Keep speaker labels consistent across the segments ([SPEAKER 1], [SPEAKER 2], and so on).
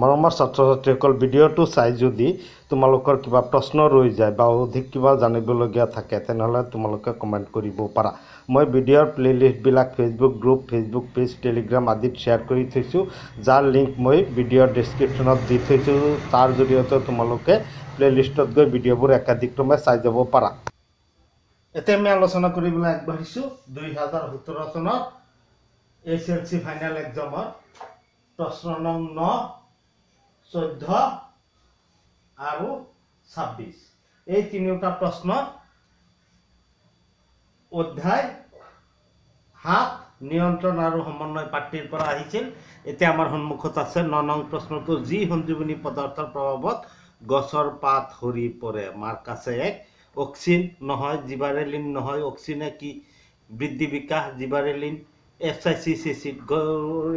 [SPEAKER 1] মৰমৰ ছাত্ৰ ছাত্ৰীসকল ভিডিঅ'টো চাই যদি তোমালোকৰ কিবা প্ৰশ্ন ৰৈ যায় বা অধিক কিবা জানিবলগীয়া থাকে তেনেহ'লে তোমালোকে কমেণ্ট কৰিব পাৰা মই ভিডিঅ'ৰ প্লে'লিষ্টবিলাক Facebook group Facebook page Telegram আদিত শ্বেয়াৰ কৰি থৈছোঁ যাৰ লিংক মই ভিডিঅ'ৰ ডেছক্ৰিপশ্যনত দি থৈছোঁ তাৰ জৰিয়তে তোমালোকে প্লে'লিষ্টত গৈ ভিডিঅ'বোৰ একাধিক্ৰমে চাই যাব পাৰা এতিয়া আমি আলোচনা কৰিবলৈ আগবাঢ়িছোঁ দুই হাজাৰ সোতৰ চনৰ এইচ এল চি ফাইনেল এক্সামৰ প্ৰশ্ন নং ন চৈধ্য আর ছাব্বিশ এই তিনিওটা প্রশ্ন অধ্যায় হাত নিয়ন্ত্ৰণ আৰু সমন্বয় পাৰ্টিৰ পৰা আহিছিল এতিয়া আমাৰ সন্মুখত আছে ন নং প্ৰশ্নটো যি সঞ্জীৱনী পদাৰ্থৰ প্ৰভাৱত গছৰ পাত সৰি পৰে মাৰ্ক আছে এক অক্সিন নহয় জিভাৰেলিন নহয় অক্সিনে কি বৃদ্ধি বিকাশ জিভাৰেলিন এফচাইচিচিচিত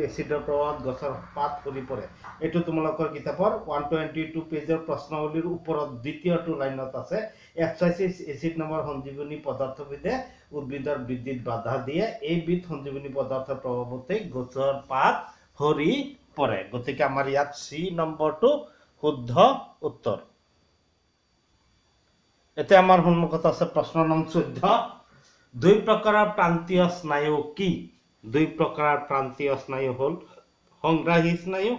[SPEAKER 1] এচিডৰ প্ৰভাৱত গছৰ পাত সৰি পৰে এইটো তোমালোকৰ কিতাপৰ ওৱান টুৱেণ্টি টু পেজৰ প্ৰশ্নাৱলীৰ ওপৰত দ্বিতীয়টো লাইনত আছে এফচাইচিচ এচিড নামৰ সঞ্জীৱনী পদাৰ্থবিধে উদ্ভিদৰ বৃদ্ধিত বাধা দিয়ে এইবিধ সঞ্জীৱনী পদাৰ্থৰ প্ৰভাৱতেই গছৰ পাত সৰি পৰে গতিকে আমাৰ ইয়াত চি নম্বৰটো শুদ্ধ উত্তৰ এতিয়া আমাৰ সন্মুখত আছে প্ৰশ্ন নং চৈধ্য দুই প্ৰকাৰৰ প্ৰান্তীয় স্নায়ু কি দুই প্রকার প্রান্তীয় স্নায়ু হল সংগ্ৰাহী স্নায়ু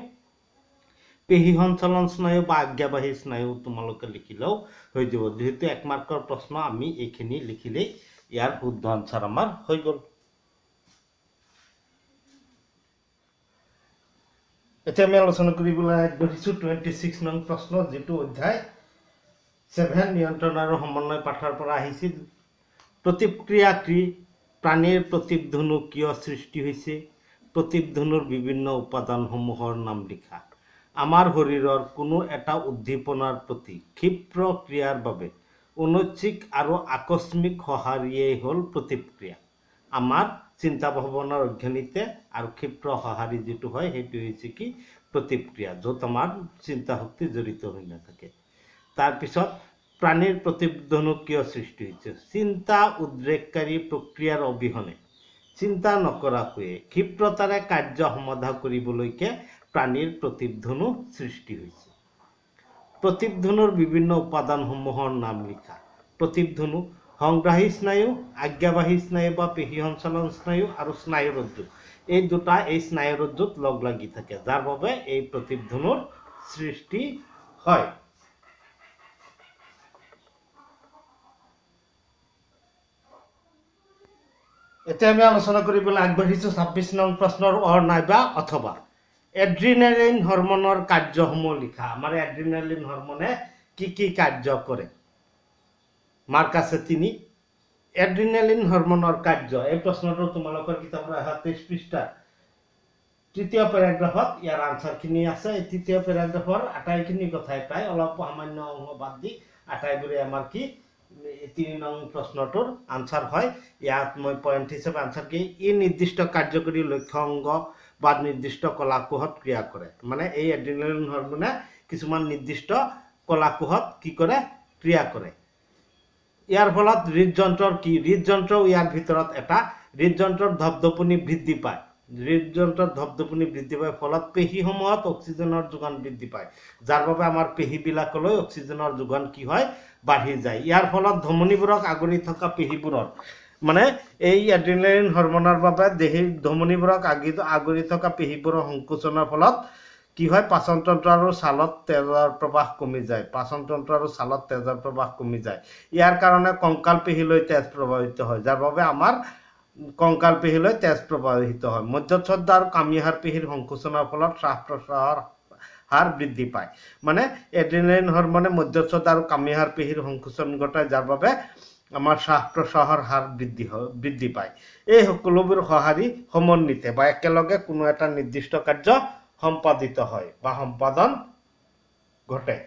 [SPEAKER 1] পেহী সঞ্চালন স্নায়ু বা আজ্ঞাবাহী স্নায়ু তোমালোকে লিখিলেও হৈ যাব যিহেতু এক মাৰ্কৰ প্ৰশ্ন আমি এইখিনি লিখিলেই ইয়াৰ শুদ্ধ আনচাৰ আমাৰ হৈ গ'ল এতিয়া আমি আলোচনা কৰিবলৈ আগবাঢ়িছোঁ টুৱেণ্টি ছিক্স নং প্ৰশ্ন যিটো অধ্যায় ছেভেন নিয়ন্ত্ৰণ আৰু সমন্বয় পাঠৰ পৰা আহিছিল প্ৰতিক্ৰিয়া প্রাণের প্রতীপধনু কিয় সৃষ্টি হয়েছে প্রতীপধনুর বিভিন্ন উপাদানসমূহৰ নাম লিখা আমাৰ শৰীৰৰ কোনো এটা উদ্দীপনাৰ প্ৰতি ক্ষিপ্র ক্ৰিয়াৰ বাবে অনৈচ্ছিক আৰু আকস্মিক সঁহাৰিয়েই হ'ল প্ৰতিক্ৰিয়া আমাৰ চিন্তা ভাৱনাৰ অধ্যয়নীতে আৰু ক্ষিপ্র সঁহাৰি যিটো হয় সেইটো হৈছে কি প্ৰতিক্ৰিয়া য'ত আমাৰ চিন্তা শক্তি জড়িত হৈ নাথাকে তাৰপিছত প্রাণীর প্রতিধনুকীয় সৃষ্টি হয়েছে চিন্তা উদ্রেককারী প্রক্রিয়ার অবিহনে চিন্তা নকৰা হুয়ে ক্ষীপ্ৰতাৰে কাৰ্য সমাধা কৰিবলৈকে প্ৰাণীৰ প্ৰতিবধনু সৃষ্টি হৈছে প্ৰতিবধনুৰ বিভিন্ন উপাদানসমূহৰ নাম লিখা প্ৰতিবধনু সংগ্ৰাহী স্নায়ু আজ্ঞাবাহী স্নায়ু বা পেশী সঞ্চালন স্নায়ু আৰু স্নায়ুৰজ্জু এই দুটা এই স্নায়ুৰজ্জুত লগ লাগি থাকে যাৰ বাবে এই প্ৰতিবধনুৰ সৃষ্টি হয় এতিয়া আমি আলোচনা কৰিবলৈ আগবাঢ়িছোঁ ছাব্বিছ নং প্ৰশ্নৰ অৰ নাইবা অথবা এড্ৰিনেলিন হৰ্মনৰ কাৰ্যসমূহ লিখা আমাৰ এড্ৰিনেলিন হৰ্মনে কি কি কাৰ্য কৰে মাৰ্ক আছে তিনি এড্ৰিনেলিন হৰ্মনৰ কাৰ্য এই প্ৰশ্নটো তোমালোকৰ কিতাপৰ অহা তেইছ পৃষ্ঠা তৃতীয় পেৰাগ্ৰাফত ইয়াৰ আনচাৰখিনি আছে এই তৃতীয় পেৰাগ্ৰাফৰ আটাইখিনি কথাই প্ৰায় অলপ সামান্য অংশ বাদ দি আটাইবোৰে আমাৰ কি তিনি নং প্ৰশ্নটোৰ আনচাৰ হয় ইয়াত মই পইণ্ট হিচাপে আনচাৰ কি ই নিৰ্দিষ্ট কাৰ্যকৰী লক্ষ্য অংগ বা নিৰ্দিষ্ট কলা কোষত ক্ৰিয়া কৰে মানে এই এড্ৰিনেলিন হৰমোনে কিছুমান নিৰ্দিষ্ট কলা কোষত কি কৰে ক্ৰিয়া কৰে ইয়াৰ ফলত হৃদযন্ত্ৰৰ কি হৃদযন্ত্ৰও ইয়াৰ ভিতৰত এটা হৃদযন্ত্ৰৰ ধপধপনি বৃদ্ধি পায় হৃদযন্ত্ৰত ধপধপনি বৃদ্ধি পায় ফলত পেশীসমূহত অক্সিজেনৰ যোগান বৃদ্ধি পায় যাৰ বাবে আমাৰ পেশীবিলাকলৈ অক্সিজেনৰ যোগান কি হয় বাঢ়ি যায় ইয়াৰ ফলত ধমনিবোৰক আগুৰি থকা পেশীবোৰৰ মানে এই এড্ৰিনেলিন হৰ্মনৰ বাবে দেহী ধমনিবোৰক আগি আগুৰি থকা পেশীবোৰৰ সংকোচনৰ ফলত কি হয় পাচনতন্ত্ৰ আৰু ছালত তেজৰ প্ৰবাহ কমি যায় পাচনতন্ত্ৰ আৰু ছালত তেজৰ প্ৰবাহ কমি যায় ইয়াৰ কাৰণে কংকাল পেশীলৈ তেজ প্ৰভাৱিত হয় যাৰ বাবে আমাৰ কংকাল পিহিলৈ তেজ প্ৰবাহিত হয় মধ্যচ্ছদা আৰু কামিহাৰ পিহিৰ সংকোচনৰ ফলত শ্বাস প্ৰশ্বাসৰ হাৰ বৃদ্ধি পায় মানে এড্ৰিনেলিন হৰমনে মধ্যচ্ছদা আৰু কামিহাৰ পিহিৰ সংকোচন ঘটায় যাৰ বাবে আমাৰ শ্বাস প্ৰশ্বাসৰ হাৰ বৃদ্ধি হয় বৃদ্ধি পায় এই সকলোবোৰ সঁহাৰি সমন্বিতে বা একেলগে কোনো এটা নিৰ্দিষ্ট কাৰ্য সম্পাদিত হয় বা সম্পাদন ঘটে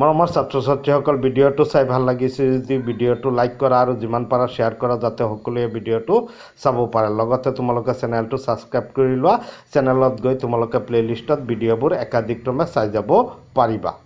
[SPEAKER 1] মৰমৰ ছাত্ৰ ছাত্ৰীসকল ভিডিঅ'টো চাই ভাল লাগিছে যদি ভিডিঅ'টো লাইক কৰা আৰু যিমান পাৰা শ্বেয়াৰ কৰা যাতে সকলোৱে ভিডিঅ'টো চাব পাৰে লগতে তোমালোকে চেনেলটো ছাবস্ক্ৰাইব কৰি লোৱা চেনেলত গৈ তোমালোকে প্লে'লিষ্টত ভিডিঅ'বোৰ একাধিক্ৰমে চাই যাব পাৰিবা